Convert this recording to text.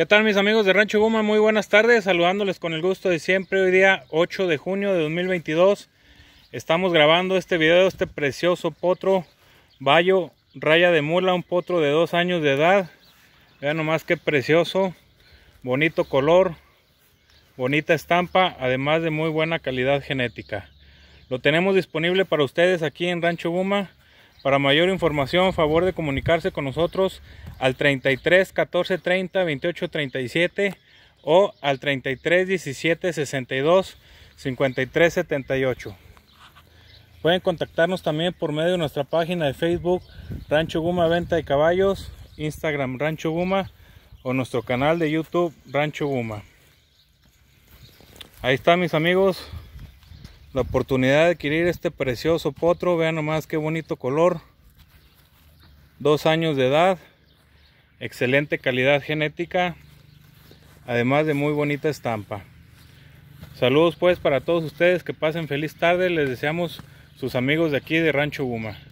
¿Qué tal mis amigos de Rancho Buma, Muy buenas tardes, saludándoles con el gusto de siempre. Hoy día 8 de junio de 2022 estamos grabando este video de este precioso potro Bayo Raya de Mula, un potro de dos años de edad. Vean nomás qué precioso, bonito color, bonita estampa, además de muy buena calidad genética. Lo tenemos disponible para ustedes aquí en Rancho Buma para mayor información, favor de comunicarse con nosotros al 33 14 30 28 37 o al 33 17 62 53 78. Pueden contactarnos también por medio de nuestra página de Facebook Rancho Guma Venta de Caballos, Instagram Rancho Guma o nuestro canal de YouTube Rancho Guma. Ahí están mis amigos, la oportunidad de adquirir este precioso potro. Vean nomás qué bonito color. Dos años de edad. Excelente calidad genética. Además de muy bonita estampa. Saludos pues para todos ustedes. Que pasen feliz tarde. Les deseamos sus amigos de aquí de Rancho Guma.